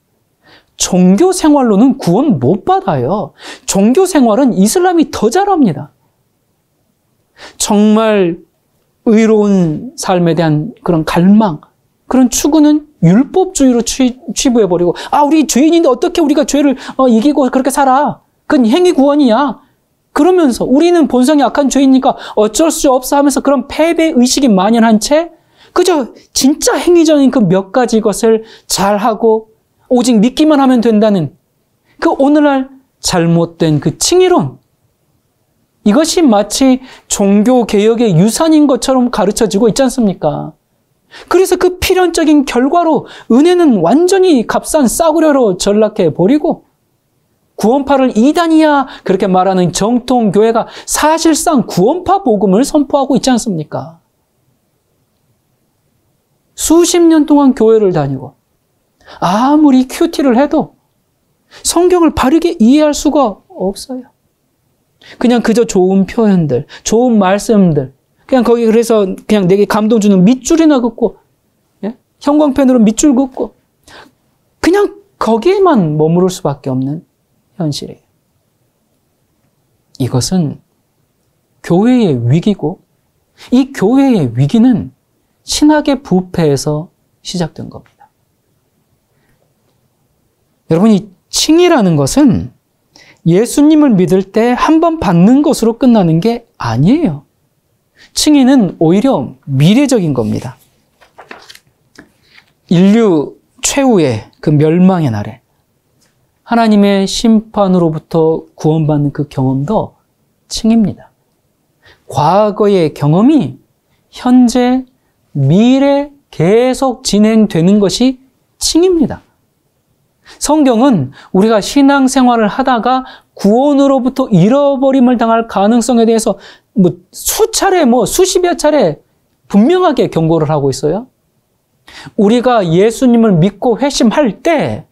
종교 생활로는 구원 못 받아요. 종교 생활은 이슬람이 더 잘합니다. 정말 의로운 삶에 대한 그런 갈망, 그런 추구는 율법주의로 취, 취부해버리고, 아, 우리 죄인인데 어떻게 우리가 죄를 어, 이기고 그렇게 살아? 그건 행위 구원이야. 그러면서 우리는 본성이 약한 죄이니까 어쩔 수 없어 하면서 그런 패배 의식이 만연한 채 그저 진짜 행위적인 그 몇 가지 것을 잘하고 오직 믿기만 하면 된다는 그 오늘날 잘못된 그 칭의론 이것이 마치 종교 개혁의 유산인 것처럼 가르쳐지고 있지 않습니까? 그래서 그 필연적인 결과로 은혜는 완전히 값싼 싸구려로 전락해 버리고 구원파를 이단이야 그렇게 말하는 정통 교회가 사실상 구원파 복음을 선포하고 있지 않습니까? 수십 년 동안 교회를 다니고 아무리 큐티를 해도 성경을 바르게 이해할 수가 없어요. 그냥 그저 좋은 표현들, 좋은 말씀들. 그냥 거기 그래서 그냥 내게 감동 주는 밑줄이나 긋고, 예? 형광펜으로 밑줄 긋고, 그냥 거기에만 머무를 수밖에 없는 현실이에요. 이것은 교회의 위기고, 이 교회의 위기는 신학의 부패에서 시작된 겁니다. 여러분, 이 칭이라는 것은 예수님을 믿을 때 한 번 받는 것으로 끝나는 게 아니에요. 층위는 오히려 미래적인 겁니다. 인류 최후의 그 멸망의 날에 하나님의 심판으로부터 구원받는 그 경험도 층입니다. 과거의 경험이 현재, 미래 계속 진행되는 것이 층입니다. 성경은 우리가 신앙생활을 하다가 구원으로부터 잃어버림을 당할 가능성에 대해서 뭐 수차례 뭐 수십여 차례 분명하게 경고를 하고 있어요. 우리가 예수님을 믿고 회심할 때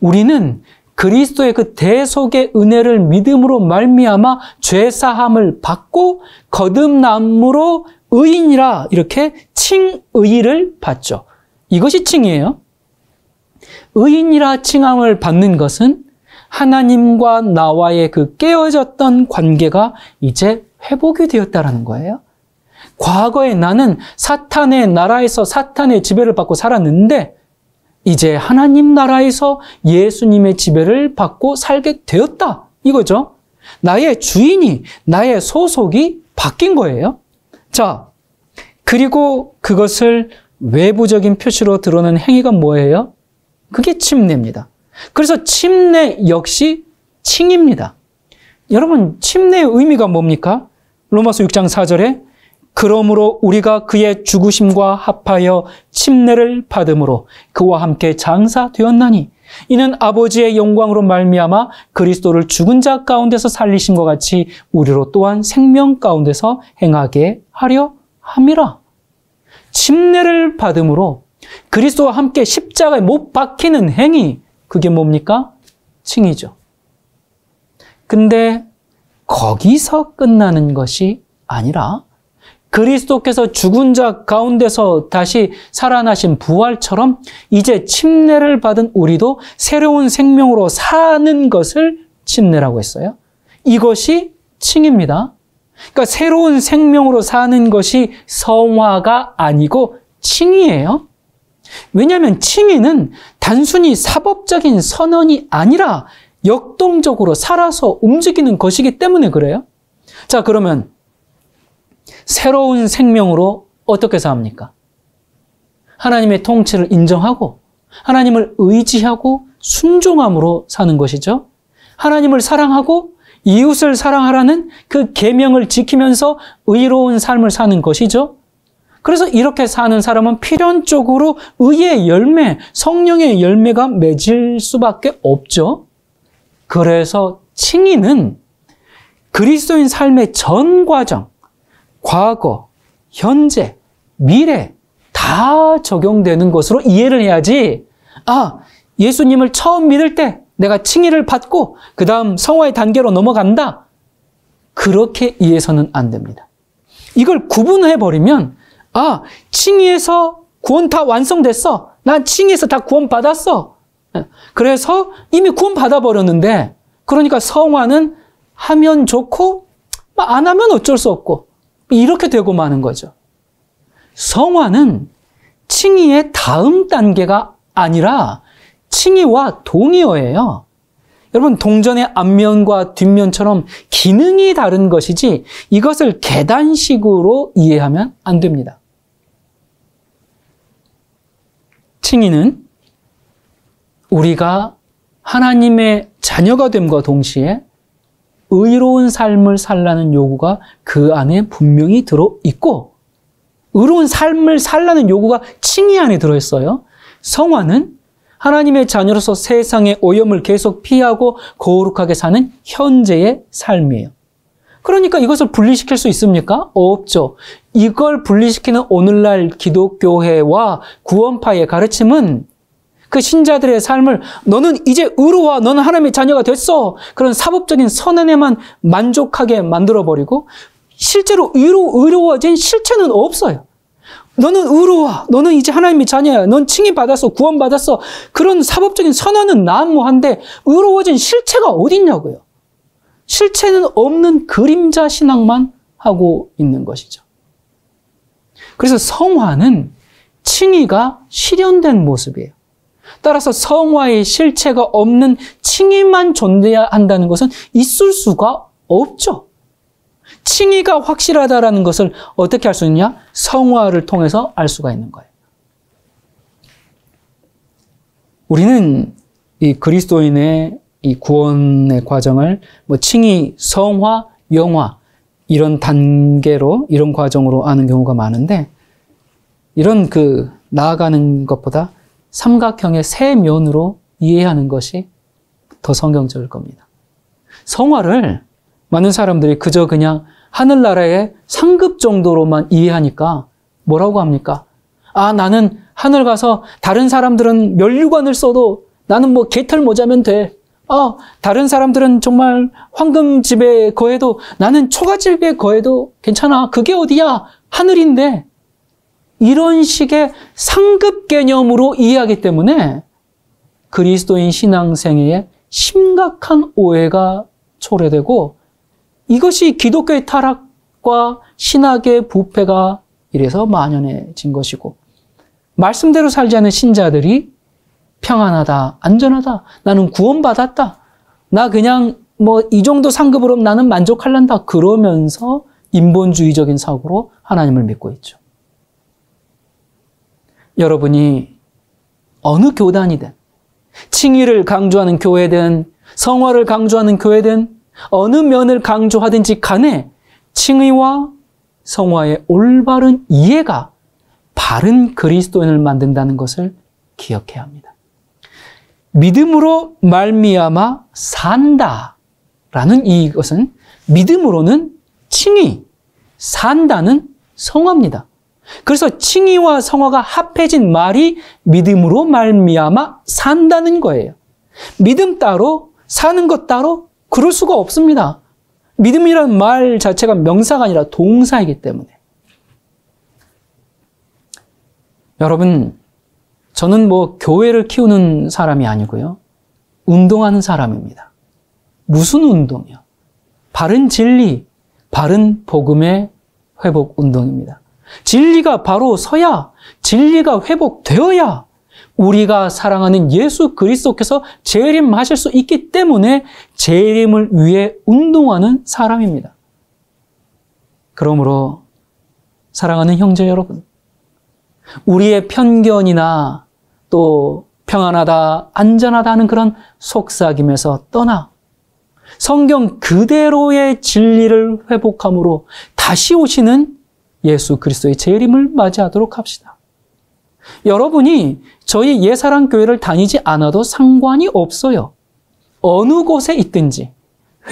우리는 그리스도의 그 대속의 은혜를 믿음으로 말미암아 죄 사함을 받고 거듭남으로 의인이라 이렇게 칭의를 받죠. 이것이 칭이에요. 의인이라 칭함을 받는 것은 하나님과 나와의 그 깨어졌던 관계가 이제 회복이 되었다라는 거예요. 과거에 나는 사탄의 나라에서 사탄의 지배를 받고 살았는데 이제 하나님 나라에서 예수님의 지배를 받고 살게 되었다. 이거죠. 나의 주인이, 나의 소속이 바뀐 거예요. 자, 그리고 그것을 외부적인 표시로 드러낸 행위가 뭐예요? 그게 침례입니다. 그래서 침례 역시 칭입니다. 여러분, 침례의 의미가 뭡니까? 로마서 6장 4절에 그러므로 우리가 그의 죽으심과 합하여 침례를 받음으로 그와 함께 장사되었나니 이는 아버지의 영광으로 말미암아 그리스도를 죽은 자 가운데서 살리심과 같이 우리로 또한 생명 가운데서 행하게 하려 함이라. 침례를 받음으로 그리스도와 함께 십자가에 못 박히는 행위 그게 뭡니까? 칭이죠. 근데 거기서 끝나는 것이 아니라 그리스도께서 죽은 자 가운데서 다시 살아나신 부활처럼 이제 침례를 받은 우리도 새로운 생명으로 사는 것을 침례라고 했어요. 이것이 칭입니다. 그러니까 새로운 생명으로 사는 것이 성화가 아니고 칭이에요. 왜냐하면 칭의는 단순히 사법적인 선언이 아니라 역동적으로 살아서 움직이는 것이기 때문에 그래요. 자, 그러면 새로운 생명으로 어떻게 삽니까? 하나님의 통치를 인정하고 하나님을 의지하고 순종함으로 사는 것이죠. 하나님을 사랑하고 이웃을 사랑하라는 그 계명을 지키면서 의로운 삶을 사는 것이죠. 그래서 이렇게 사는 사람은 필연적으로 의의 열매, 성령의 열매가 맺을 수밖에 없죠. 그래서 칭의는 그리스도인 삶의 전 과정, 과거, 현재, 미래 다 적용되는 것으로 이해를 해야지. 아, 예수님을 처음 믿을 때 내가 칭의를 받고 그다음 성화의 단계로 넘어간다. 그렇게 이해해서는 안 됩니다. 이걸 구분해 버리면 아, 어, 칭의에서 구원 다 완성됐어. 난 칭의에서 다 구원 받았어. 예. 그래서 이미 구원 받아버렸는데, 그러니까 성화는 하면 좋고, 뭐 안 하면 어쩔 수 없고, 이렇게 되고 마는 거죠. 성화는 칭의의 다음 단계가 아니라 칭의와 동의어예요. 여러분 동전의 앞면과 뒷면처럼 기능이 다른 것이지 이것을 계단식으로 이해하면 안 됩니다. 칭의는 우리가 하나님의 자녀가 됨과 동시에 의로운 삶을 살라는 요구가 그 안에 분명히 들어 있고 의로운 삶을 살라는 요구가 칭의 안에 들어 있어요. 성화는 하나님의 자녀로서 세상의 오염을 계속 피하고 거룩하게 사는 현재의 삶이에요. 그러니까 이것을 분리시킬 수 있습니까? 없죠. 이걸 분리시키는 오늘날 기독교회와 구원파의 가르침은 그 신자들의 삶을 너는 이제 의로와 너는 하나님의 자녀가 됐어. 그런 사법적인 선언에만 만족하게 만들어버리고 실제로 의로, 의로워진 실체는 없어요. 너는 의로워. 너는 이제 하나님의 자녀야. 넌 칭이 받았어. 구원 받았어. 그런 사법적인 선언은 난무한데 의로워진 실체가 어딨냐고요. 실체는 없는 그림자 신앙만 하고 있는 것이죠. 그래서 성화는 칭의가 실현된 모습이에요. 따라서 성화의 실체가 없는 칭의만 존재한다는 것은 있을 수가 없죠. 칭의가 확실하다라는 것을 어떻게 할 수 있냐? 성화를 통해서 알 수가 있는 거예요. 우리는 이 그리스도인의 이 구원의 과정을 뭐 칭이 성화, 영화 이런 단계로 이런 과정으로 아는 경우가 많은데 이런 그 나아가는 것보다 삼각형의 세 면으로 이해하는 것이 더 성경적일 겁니다. 성화를 많은 사람들이 그저 그냥 하늘나라의 상급 정도로만 이해하니까 뭐라고 합니까? 아, 나는 하늘 가서 다른 사람들은 면류관을 써도 나는 뭐 개털 모자면 돼. 어, 다른 사람들은 정말 황금집에 거해도 나는 초가집에 거해도 괜찮아. 그게 어디야? 하늘인데. 이런 식의 상급 개념으로 이해하기 때문에 그리스도인 신앙생애에 심각한 오해가 초래되고 이것이 기독교의 타락과 신학의 부패가 이래서 만연해진 것이고 말씀대로 살지 않은 신자들이 평안하다, 안전하다, 나는 구원받았다, 나 그냥 뭐 이 정도 상급으로 나는 만족할란다. 그러면서 인본주의적인 사고로 하나님을 믿고 있죠. 여러분이 어느 교단이든, 칭의를 강조하는 교회든, 성화를 강조하는 교회든, 어느 면을 강조하든지 간에 칭의와 성화의 올바른 이해가 바른 그리스도인을 만든다는 것을 기억해야 합니다. 믿음으로 말미암아 산다라는 이것은 믿음으로는 칭의, 산다는 성화입니다. 그래서 칭의와 성화가 합해진 말이 믿음으로 말미암아 산다는 거예요. 믿음 따로 사는 것 따로 그럴 수가 없습니다. 믿음이란 말 자체가 명사가 아니라 동사이기 때문에. 여러분, 저는 뭐 교회를 키우는 사람이 아니고요. 운동하는 사람입니다. 무슨 운동이요? 바른 진리, 바른 복음의 회복 운동입니다. 진리가 바로 서야, 진리가 회복되어야 우리가 사랑하는 예수 그리스도께서 재림하실 수 있기 때문에 재림을 위해 운동하는 사람입니다. 그러므로 사랑하는 형제 여러분, 우리의 편견이나 또 평안하다, 안전하다는 하 그런 속삭임에서 떠나 성경 그대로의 진리를 회복함으로 다시 오시는 예수 그리스도의 재림을 맞이하도록 합시다. 여러분이 저희 예사랑 교회를 다니지 않아도 상관이 없어요. 어느 곳에 있든지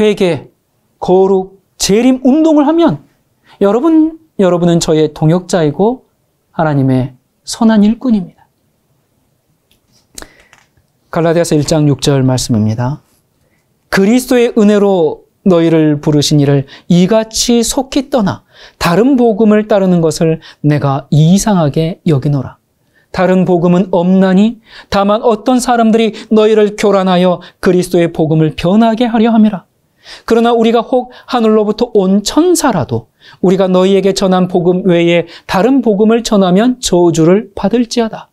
회개, 거룩, 재림 운동을 하면 여러분 여러분은 저의 동역자이고 하나님의 선한 일꾼입니다. 갈라디아서 1장 6절 말씀입니다. 그리스도의 은혜로 너희를 부르신 이를 이같이 속히 떠나 다른 복음을 따르는 것을 내가 이상하게 여기노라. 다른 복음은 없나니 다만 어떤 사람들이 너희를 교란하여 그리스도의 복음을 변하게 하려 함이라. 그러나 우리가 혹 하늘로부터 온 천사라도 우리가 너희에게 전한 복음 외에 다른 복음을 전하면 저주를 받을지어다.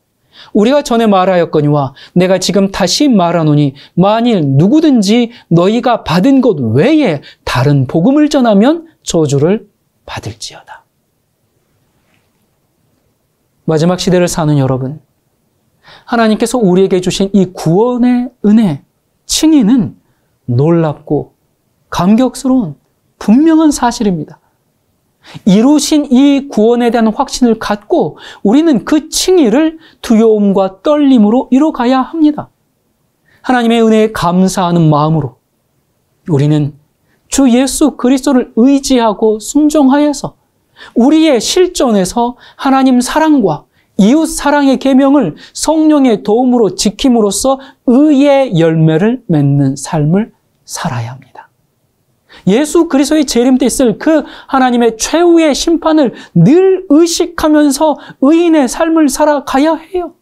우리가 전에 말하였거니와 내가 지금 다시 말하노니 만일 누구든지 너희가 받은 것 외에 다른 복음을 전하면 저주를 받을지어다. 마지막 시대를 사는 여러분, 하나님께서 우리에게 주신 이 구원의 은혜, 칭의는 놀랍고 감격스러운 분명한 사실입니다. 이루신 이 구원에 대한 확신을 갖고 우리는 그 칭의를 두려움과 떨림으로 이뤄가야 합니다. 하나님의 은혜에 감사하는 마음으로 우리는 주 예수 그리스도를 의지하고 순종하여서 우리의 실존에서 하나님 사랑과 이웃 사랑의 계명을 성령의 도움으로 지킴으로써 의의 열매를 맺는 삶을 살아야 합니다. 예수 그리스도의 재림 때 있을 그 하나님의 최후의 심판을 늘 의식하면서 의인의 삶을 살아가야 해요.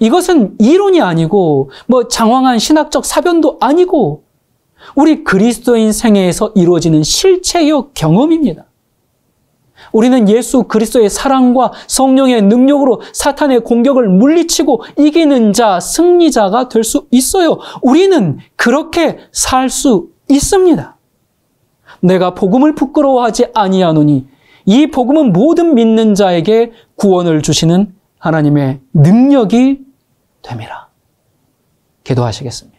이것은 이론이 아니고 뭐 장황한 신학적 사변도 아니고 우리 그리스도인 생애에서 이루어지는 실체요 경험입니다. 우리는 예수 그리스도의 사랑과 성령의 능력으로 사탄의 공격을 물리치고 이기는 자, 승리자가 될 수 있어요. 우리는 그렇게 살수 있습니다. 내가 복음을 부끄러워하지 아니하노니 이 복음은 모든 믿는 자에게 구원을 주시는 하나님의 능력이 됨이라. 기도하시겠습니다.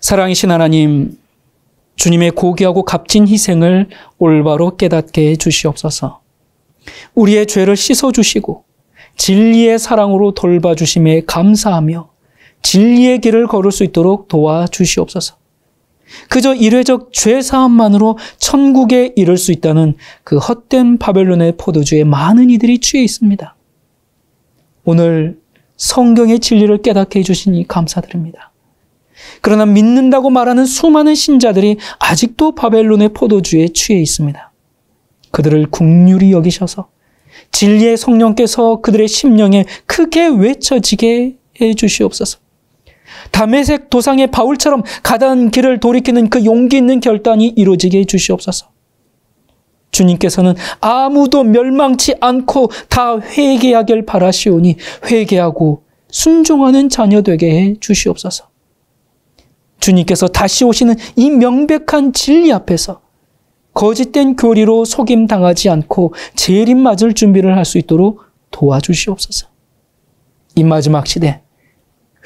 사랑이신 하나님, 주님의 고귀하고 값진 희생을 올바로 깨닫게 해주시옵소서. 우리의 죄를 씻어주시고 진리의 사랑으로 돌봐주심에 감사하며 진리의 길을 걸을 수 있도록 도와주시옵소서. 그저 이례적 죄사함만으로 천국에 이를 수 있다는 그 헛된 바벨론의 포도주에 많은 이들이 취해 있습니다. 오늘 성경의 진리를 깨닫게 해주시니 감사드립니다. 그러나 믿는다고 말하는 수많은 신자들이 아직도 바벨론의 포도주에 취해 있습니다. 그들을 국률이 여기셔서 진리의 성령께서 그들의 심령에 크게 외쳐지게 해주시옵소서. 다에색 도상의 바울처럼 가다한 길을 돌이키는 그 용기 있는 결단이 이루어지게 해주시옵소서. 주님께서는 아무도 멸망치 않고 다 회개하길 바라시오니 회개하고 순종하는 자녀 되게 해 주시옵소서. 주님께서 다시 오시는 이 명백한 진리 앞에서 거짓된 교리로 속임 당하지 않고 재림 맞을 준비를 할 수 있도록 도와주시옵소서. 이 마지막 시대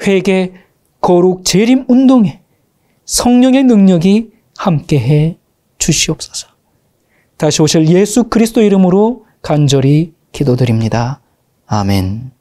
회개 거룩 재림 운동에 성령의 능력이 함께해 주시옵소서. 다시 오실 예수 그리스도 이름으로 간절히 기도드립니다. 아멘.